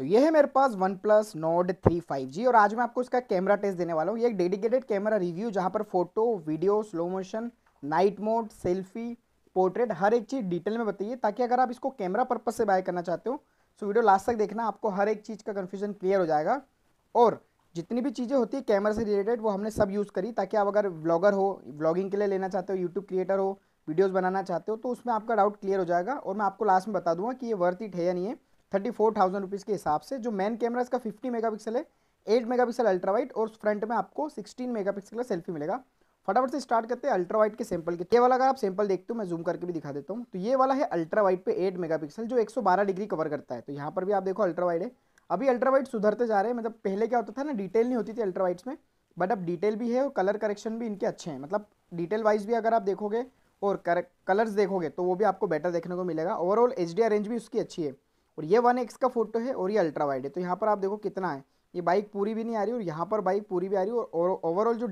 तो ये है मेरे पास OnePlus note three five G और आज मैं आपको इसका कैमरा टेस्ट देने वाला हूँ ये एक डेडिकेटेड कैमरा रिव्यू जहाँ पर photo video slow motion night mode selfie portrait हर एक चीज़ डिटेल में बताइए ताकि अगर आप इसको कैमरा पर्पज से बाय करना चाहते हो तो वीडियो लास्ट तक देखना आपको हर एक चीज़ का कन्फ्यूजन क्लियर हो जाएगा और जितनी भी चीज़ें होती है कैमरा से रिलेटेड वो हमने सब यूज़ करी ताकि आप अगर ब्लॉगर हो ब्लॉगिंग के लिए लेना चाहते हो यूट्यूब क्रिएटर हो वीडियोज़ बनाना चाहते हो तो उसमें आपका डाउट क्लियर हो जाएगा और मैं आपको लास्ट में बता दूँगा कि ये वर्थ इट है या नहीं है थर्टी फोर थाउजेंड रुपीज़ के हिसाब से जो मेन कैमरा इसका फिफ्टी मेगा पिक्सल है eight megapixel ultra wide और फ्रंट में आपको सिक्सटीन मेगा पिक्सल का सेल्फी मिलेगा फटाफट से स्टार्ट करते हैं अल्ट्रा वाइट के सैंपल के ये वाला अगर आप सैंपल देखते हो मैं जूम करके भी दिखा देता हूँ तो ये वाला है अल्ट्रा वाइट पे मेगा पिक्सल जो बारह डिग्री कवर करता है तो यहाँ पर भी आप देखो अल्ट्रा वाइट है अभी अल्ट्रा वाइट सुधरते जा रहे हैं मतलब पहले क्या होता था ना डिटेल नहीं होती थी अल्ट्रा वाइट्स में बट अब डिटेल भी है और कलर करेक्शन भी इनके अच्छे हैं मतलब डिटेल वाइज भी अगर आप देखोगे और कलर्स देखोगे तो वो भी आपको बेटर देखने को मिलेगा ओवरऑल एच डी रेंज भी उसकी अच्छी है और ये वन एक्स का फोटो है और ये अल्ट्रा वाइड है तो यहाँ पर आप देखो कितना है ये बाइक पूरी भी नहीं आ रही और यहाँ पर बाइक पूरी भी आ रही और ओवरऑल जो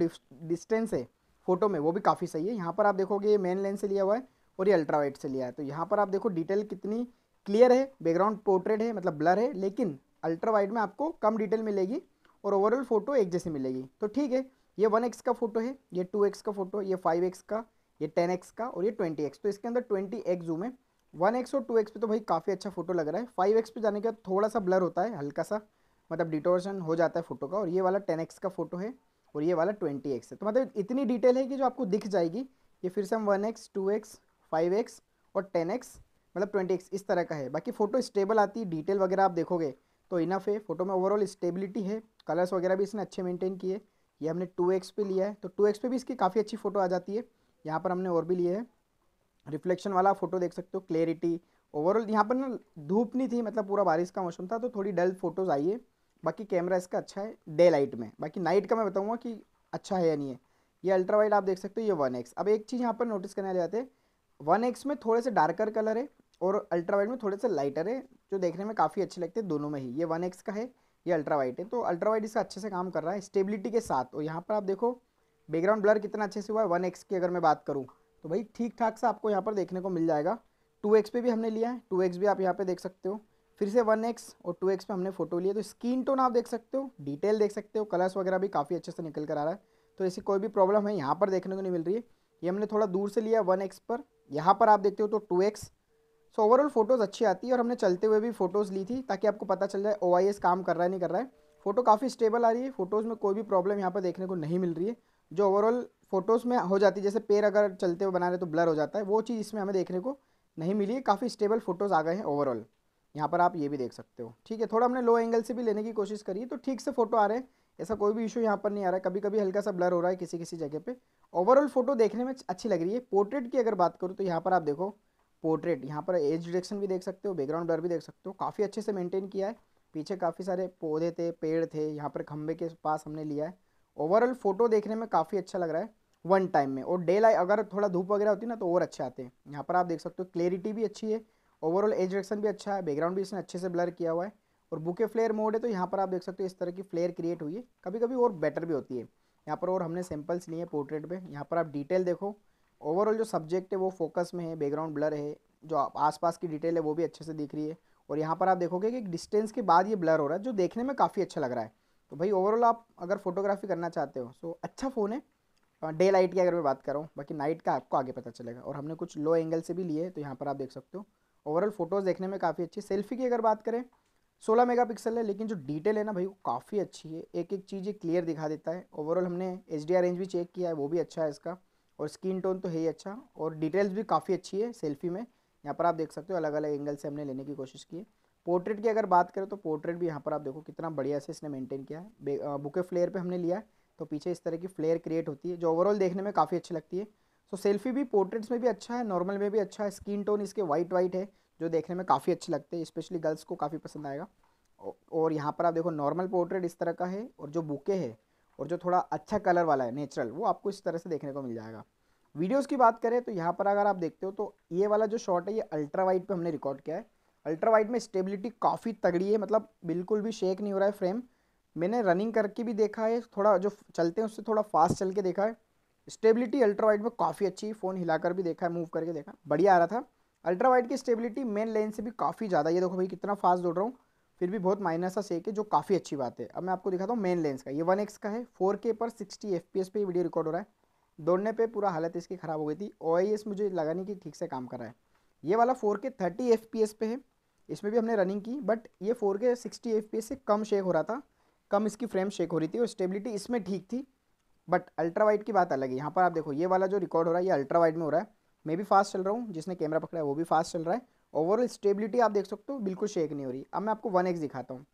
डिस्टेंस है फोटो में वो भी काफ़ी सही है यहाँ पर आप देखोगे ये मेन लेंस से लिया हुआ है और ये अल्ट्रा वाइड से लिया है तो यहाँ पर आप देखो डिटेल कितनी क्लियर है बैकग्राउंड पोर्ट्रेट है मतलब ब्लर है लेकिन अल्ट्रा वाइड में आपको कम डिटेल मिलेगी और ओवरऑल फ़ोटो एक जैसी मिलेगी तो ठीक है ये वन एक्स का फोटो है ये टू एक्स का फोटो ये फाइव एक्स का ये टेन एक्स का और ये ट्वेंटी एक्स तो इसके अंदर ट्वेंटी एक्स जूम है वन एक्स और टू एक्स पे तो भाई काफ़ी अच्छा फोटो लग रहा है फाइव एक्स पे जाने के बाद थोड़ा सा ब्लर होता है हल्का सा मतलब डिटोर्शन हो जाता है फोटो का और ये वाला टेन एक्स का फोटो है और ये वाला ट्वेंटी एक्स है तो मतलब इतनी डिटेल है कि जो आपको दिख जाएगी ये फिर से हम one X two X five X और टेन एक्स मतलब ट्वेंटी एक्स इस तरह का है बाकी फ़ोटो स्टेबल आती है डिटेल वगैरह आप देखोगे तो इनफ है फ़ोटो में ओवरऑल स्टेबिलिटी है कलर्स वगैरह भी इसने अच्छे मेंटेन किए ये हमने टू एक्स पे लिया है तो टू एक्स पे भी इसकी काफ़ी अच्छी फ़ोटो आ जाती है यहाँ पर हमने और भी लिए है रिफ्लेक्शन वाला फोटो देख सकते हो क्लेरिटी ओवरऑल यहाँ पर ना धूप नहीं थी मतलब पूरा बारिश का मौसम था तो थोड़ी डल फोटोज़ आई है बाकी कैमरा इसका अच्छा है डे लाइट में बाकी नाइट का मैं बताऊँगा कि अच्छा है या नहीं है ये अल्ट्रा वाइट आप देख सकते हो ये वन एक्स अब एक चीज़ यहाँ पर नोटिस करने ले जाते हैं वन एक्स में थोड़े से डार्कर कलर है और अल्ट्रा वाइट में थोड़े से लाइटर है जो देखने में काफ़ी अच्छे लगते हैं दोनों में ही ये वन एक्स का है ये अल्ट्रा वाइट है तो अल्ट्रा वाइट इसका अच्छे से काम कर रहा है स्टेबिलिटी के साथ और यहाँ पर आप देखो बैकग्राउंड ब्लर कितना अच्छे से हुआ है वन एक्स की अगर मैं बात करूँ तो भाई ठीक ठाक सा आपको यहाँ पर देखने को मिल जाएगा टू एक्स पे भी हमने लिया है टू एक्स भी आप यहाँ पे देख सकते हो फिर से वन एक्स और टू एक्स पे हमने फोटो लिया तो स्क्रीन टोन आप देख सकते हो डिटेल देख सकते हो कलर्स वगैरह भी काफ़ी अच्छे से निकल कर आ रहा है तो ऐसी कोई भी प्रॉब्लम है यहाँ पर देखने को नहीं मिल रही है ये हमने थोड़ा दूर से लिया वन एक्स पर यहाँ पर आप देखते हो तो two X so overall photos अच्छी आती है और हमने चलते हुए भी फ़ोटोज़ ली थी ताकि आपको पता चल जाए ओ काम कर रहा है नहीं कर रहा है फ़ोटो काफ़ी स्टेबल आ रही है फ़ोटोज़ में कोई भी प्रॉब्लम यहाँ पर देखने को नहीं मिल रही है जो ओवरऑल फ़ोटोज़ में हो जाती है जैसे पेड़ अगर चलते हुए बना रहे तो ब्लर हो जाता है वो चीज़ इसमें हमें देखने को नहीं मिली है काफ़ी स्टेबल फ़ोटोज़ आ गए हैं ओवरऑल यहाँ पर आप ये भी देख सकते हो ठीक है थोड़ा हमने लो एंगल से भी लेने की कोशिश करी तो ठीक से फ़ोटो आ रहे हैं ऐसा कोई भी इशू यहाँ पर नहीं आ रहा है कभी कभी हल्का सा ब्लर हो रहा है किसी किसी जगह पे ओवरऑल फ़ोटो देखने में अच्छी लग रही है पोर्ट्रेट की अगर बात करूँ तो यहाँ पर आप देखो पोर्ट्रेट यहाँ पर एज डिरेक्शन भी देख सकते हो बैकग्राउंड ब्लर भी देख सकते हो काफ़ी अच्छे से मेंटेन किया है पीछे काफ़ी सारे पौधे थे पेड़ थे यहाँ पर खंबे के पास हमने लिया है ओवरऑल फोटो देखने में काफ़ी अच्छा लग रहा है वन टाइम में और डे लाइट अगर थोड़ा धूप वगैरह होती ना तो और अच्छे आते हैं यहाँ पर आप देख सकते हो क्लियरिटी भी अच्छी है ओवरऑल एज डायरेक्शन भी अच्छा है बैकग्राउंड भी इसने अच्छे से ब्लर किया हुआ है और बुके फ्लेयर मोड है तो यहाँ पर आप देख सकते हो इस तरह की फ्लेयर क्रिएट हुई है कभी कभी और बेटर भी होती है यहाँ पर और हमने सैम्पल्स लिए हैं पोर्ट्रेट पर यहाँ पर आप डिटेल देखो ओवरऑल जो सब्जेक्ट है वो फोकस में है बैकग्राउंड ब्लर है जो आसपास की डिटेल है वो भी अच्छे से दिख रही है और यहाँ पर आप देखोगे कि डिस्टेंस के बाद ये ब्लर हो रहा है जो देखने में काफ़ी अच्छा लग रहा है तो भाई ओवरऑल आप अगर फोटोग्राफी करना चाहते हो सो अच्छा फ़ोन है डे लाइट की अगर मैं बात करूँ बाकी नाइट का आपको आगे पता चलेगा और हमने कुछ लो एंगल से भी लिए तो यहाँ पर आप देख सकते हो ओवरऑल फ़ोटोज़ देखने में काफ़ी अच्छी सेल्फी की अगर बात करें 16 मेगापिक्सल है लेकिन जो डिटेल है ना भाई वो काफ़ी अच्छी है एक एक चीज़ ये क्लियर दिखा देता है ओवरऑल हमने एच डी रेंज भी चेक किया है वो भी अच्छा है इसका और स्किन टोन तो है ही अच्छा और डिटेल्स भी काफ़ी अच्छी है सेल्फी में यहाँ पर आप देख सकते हो अलग अलग एंगल से हमने लेने की कोशिश की है पोर्ट्रेट की अगर बात करें तो पोर्ट्रेट भी यहाँ पर आप देखो कितना बढ़िया से इसने मेंटेन किया है बुके फ्लेयर पे हमने लिया तो पीछे इस तरह की फ्लेयर क्रिएट होती है जो ओवरऑल देखने में काफ़ी अच्छी लगती है सो so, सेल्फी भी पोर्ट्रेट्स में भी अच्छा है नॉर्मल में भी अच्छा है स्किन टोन इसके वाइट वाइट है जो देखने में काफ़ी अच्छे लगते हैं स्पेशली गर्ल्स को काफ़ी पसंद आएगा और यहाँ पर आप देखो नॉर्मल पोर्ट्रेट इस तरह का है और जो बुके है और जो थोड़ा अच्छा कलर वाला है नेचुरल वो आपको इस तरह से देखने को मिल जाएगा वीडियोज़ की बात करें तो यहाँ पर अगर आप देखते हो तो ये वाला जो शॉट है ये अल्ट्रा वाइट पर हमने रिकॉर्ड किया है अल्ट्रा वाइड में स्टेबिलिटी काफ़ी तगड़ी है मतलब बिल्कुल भी शेक नहीं हो रहा है फ्रेम मैंने रनिंग करके भी देखा है थोड़ा जो चलते हैं उससे थोड़ा फास्ट चल के देखा है स्टेबिलिटी अल्ट्रा वाइड में काफ़ी अच्छी फ़ोन हिलाकर भी देखा है मूव करके देखा बढ़िया आ रहा था अल्ट्रा वाइड की स्टेबिलिटी मेन लेन से भी काफ़ी ज़्यादा ये देखो भाई कितना फास्ट दौड़ रहा हूँ फिर भी बहुत माइनस सा शेक है जो काफ़ी अच्छी बात है अब मैं आपको दिखाता हूँ मेन लेंस का ये वन एक्स का है फोर के पर सिक्सटी एफ पी एस पे वीडियो रिकॉर्ड हो रहा है दौड़ने पर पूरा हालत इसकी ख़राब हो गई थी ओ आई एस मुझे लगा नहीं कि ठीक से काम कर रहा है ये वाला फोर के थर्टी एफ पी एस पे है इसमें भी हमने रनिंग की बट ये फोर के सिक्सटी एफ से कम शेक हो रहा था कम इसकी फ्रेम शेक हो रही थी और स्टेबिलिटी इसमें ठीक थी बट अल्ट्रा वाइड की बात अलग है यहाँ पर आप देखो ये वाला जो रिकॉर्ड हो रहा है ये अल्ट्रा वाइड में हो रहा है मैं भी फास्ट चल रहा हूँ जिसने कैमरा पकड़ा है वो भी फास्ट चल रहा है ओवरऑल स्टेबिलिटी आप देख सकते हो बिल्कुल शेक नहीं हो रही अब मैं आपको वन एक्स दिखाता हूँ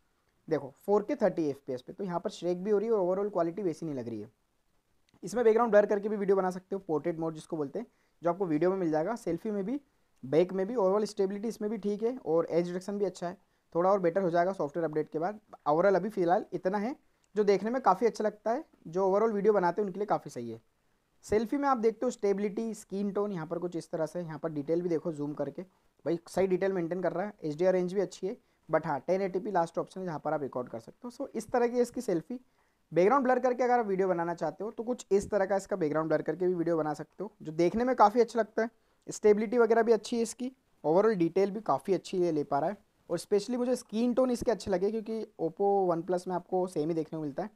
देखो फोर के थर्टी एफ पे तो यहाँ पर शेक भी हो रही है और ओवरऑल क्वालिटी वैसी नहीं लग रही है इसमें बैकग्राउंड डर करके भी वीडियो बना सकते हो पोर्ट्रेट मोड जिसको बोलते हैं जो आपको वीडियो में मिल जाएगा सेल्फी में भी बैक में भी ओवरऑल स्टेबिलिटी इसमें भी ठीक है और एज डिडक्शन भी अच्छा है थोड़ा और बेटर हो जाएगा सॉफ्टवेयर अपडेट के बाद ओवरऑल अभी फ़िलहाल इतना है जो देखने में काफ़ी अच्छा लगता है जो ओवरऑल वीडियो बनाते हैं उनके लिए काफ़ी सही है सेल्फी में आप देखते हो स्टेबिलिटी स्किन टोन यहाँ पर कुछ इस तरह से यहाँ पर डिटेल भी देखो जूम करके भाई सही डिटेल मेंटेन कर रहा है एच डी रेंज भी अच्छी है बट हाँ टेन ए लास्ट ऑप्शन है जहाँ पर आप रिकॉर्ड कर सकते हो सो इस तरह की इसकी सेल्फी बैकग्राउंड ब्लर करके अगर आप वीडियो बनाना चाहते हो तो कुछ इस तरह का इसका बैकग्राउंड ब्लर करके भी वीडियो बना सकते हो जो देखने में काफ़ी अच्छा लगता है स्टेबिलिटी वगैरह भी अच्छी है इसकी ओवरऑल डिटेल भी काफ़ी अच्छी है ले पा रहा है और स्पेशली मुझे स्क्रीन टोन इसके अच्छे लगे क्योंकि ओप्पो वन प्लस में आपको सेम ही देखने को मिलता है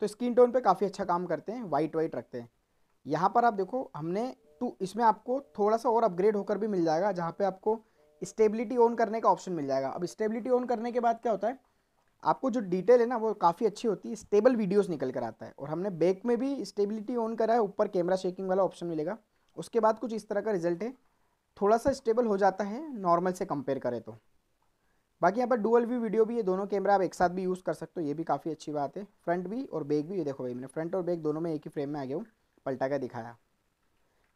तो स्क्रीन टोन पे काफ़ी अच्छा काम करते हैं वाइट वाइट रखते हैं यहाँ पर आप देखो हमने टू इसमें आपको थोड़ा सा और अपग्रेड होकर भी मिल जाएगा जहाँ पे आपको स्टेबिलिटी ऑन करने का ऑप्शन मिल जाएगा अब स्टेबिलिटी ऑन करने के बाद क्या होता है आपको जो डिटेल है ना वो काफ़ी अच्छी होती है स्टेबल वीडियोज़ निकल कर आता है और हमने बैक में भी स्टेबिलिटी ऑन करा है ऊपर कैमरा शेकिंग वाला ऑप्शन मिलेगा उसके बाद कुछ इस तरह का रिजल्ट है थोड़ा सा स्टेबल हो जाता है नॉर्मल से कंपेयर करें तो बाकी यहाँ पर डुअल व्यू वीडियो भी ये दोनों कैमरा आप एक साथ भी यूज़ कर सकते हो ये भी काफ़ी अच्छी बात है फ्रंट भी और बैक भी ये देखो भाई मैंने फ्रंट और बैक दोनों में एक ही फ्रेम में आ गया हूँ पलटा का दिखाया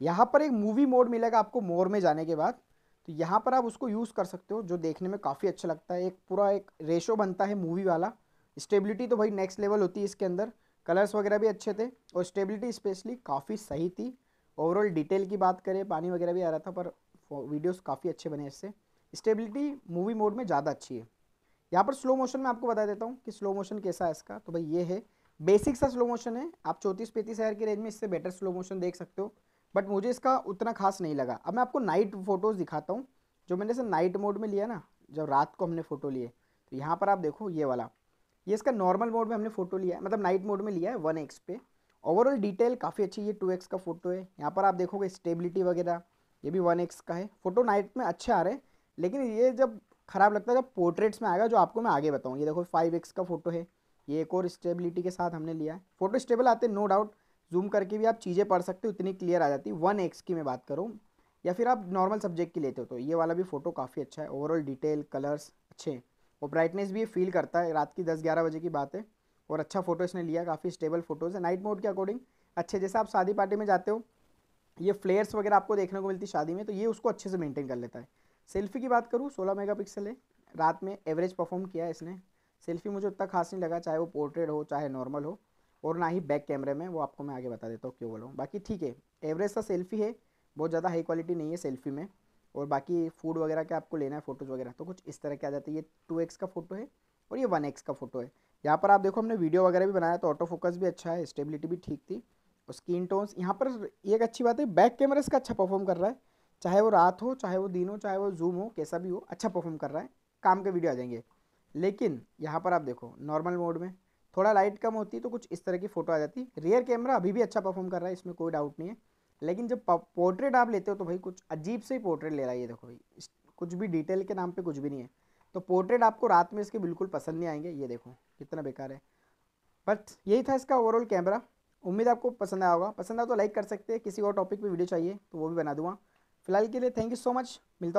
यहाँ पर एक मूवी मोड मिलेगा आपको मोर में जाने के बाद तो यहाँ पर आप उसको यूज़ कर सकते हो जो देखने में काफ़ी अच्छा लगता है एक पूरा एक रेशो बनता है मूवी वाला स्टेबिलिटी तो भाई नेक्स्ट लेवल होती है इसके अंदर कलर्स वगैरह भी अच्छे थे और स्टेबिलिटी स्पेशली काफ़ी सही थी ओवरऑल डिटेल की बात करें पानी वगैरह भी आ रहा था पर वीडियोस काफ़ी अच्छे बने इससे स्टेबिलिटी मूवी मोड में ज़्यादा अच्छी है यहाँ पर स्लो मोशन में आपको बता देता हूँ कि स्लो मोशन कैसा है इसका तो भाई ये है बेसिक सा स्लो मोशन है आप चौंतीस पैंतीस हज़ार की रेंज में इससे बेटर स्लो मोशन देख सकते हो बट मुझे इसका उतना खास नहीं लगा अब मैं आपको नाइट फ़ोटोज़ दिखाता हूँ जो मैंने सर नाइट मोड में लिया ना जब रात को हमने फ़ोटो लिए तो यहाँ पर आप देखो ये वाला ये इसका नॉर्मल मोड में हमने फ़ोटो लिया है मतलब नाइट मोड में लिया है वन एक्स पे ओवरऑल डिटेल काफ़ी अच्छी ये टू एक्स का फोटो है यहाँ पर आप देखोगे स्टेबिलिटी वगैरह ये भी वन एक्स का है फोटो नाइट में अच्छे आ रहे हैं लेकिन ये जब ख़राब लगता है जब पोर्ट्रेट्स में आएगा जो आपको मैं आगे बताऊँ ये देखो फाइव एक्स का फोटो है ये एक और स्टेबिलिटी के साथ हमने लिया है फोटो स्टेबल आते नो डाउट जूम करके भी आप चीज़ें पढ़ सकते हो उतनी क्लियर आ जाती है वन एक्स की मैं बात करूँ या फिर आप नॉर्मल सब्जेक्ट की लेते हो तो ये वाला भी फ़ोटो काफ़ी अच्छा है ओवरऑल डिटेल कलर्स अच्छे हैं और ब्राइटनेस भी ये फील करता है रात की दस ग्यारह बजे की बात है और अच्छा फ़ोटो इसने लिया काफ़ी स्टेबल फोटोज़ है नाइट मोड के अकॉर्डिंग अच्छे जैसे आप शादी पार्टी में जाते हो ये फ्लेयर्स वगैरह आपको देखने को मिलती शादी में तो ये उसको अच्छे से मेंटेन कर लेता है सेल्फी की बात करूँ सोलह पिक्सल है रात में एवरेज परफॉर्म किया है इसने सेल्फी मुझे उतना खास नहीं लगा चाहे वो पोर्ट्रेट हो चाहे नॉर्मल हो और ना ही बैक कैमरे में वो आपको मैं आगे बता देता हूँ क्यों बोलूँ बाकी ठीक है एवरेज सा सेल्फी है बहुत ज़्यादा हाई क्वालिटी नहीं है सेल्फी में और बाकी फूड वगैरह के आपको लेना है फोटोज़ वगैरह तो कुछ इस तरह के आ जाते हैं ये टू एक्स का फ़ोटो है और ये वन एक्स का फ़ोटो है यहाँ पर आप देखो हमने वीडियो वगैरह भी बनाया तो ऑटो फोकस भी अच्छा है स्टेबिलिटी भी ठीक थी और स्क्रीन टोन्स यहाँ पर एक अच्छी बात है बैक कैमरा इसका अच्छा परफॉर्म कर रहा है चाहे वो रात हो चाहे वो दिन हो चाहे वो जूम हो कैसा भी हो अच्छा परफॉर्म कर रहा है काम के वीडियो आ जाएंगे लेकिन यहाँ पर आप देखो नॉर्मल मोड में थोड़ा लाइट कम होती है तो कुछ इस तरह की फ़ोटो आ जाती रियर कैमरा अभी भी अच्छा परफॉर्म कर रहा है इसमें कोई डाउट नहीं है लेकिन जब पोर्ट्रेट आप लेते हो तो भाई कुछ अजीब से ही पोर्ट्रेट ले रहा है ये देखो भाई कुछ भी डिटेल के नाम पे कुछ भी नहीं है तो पोर्ट्रेट आपको रात में इसके बिल्कुल पसंद नहीं आएंगे ये देखो कितना बेकार है बट यही था इसका ओवरऑल कैमरा उम्मीद आपको पसंद आया होगा पसंद आया तो लाइक कर सकते हैं किसी और टॉपिक पे वीडियो चाहिए तो वो भी बना दूंगा फिलहाल के लिए थैंक यू सो मच मिलता हूँ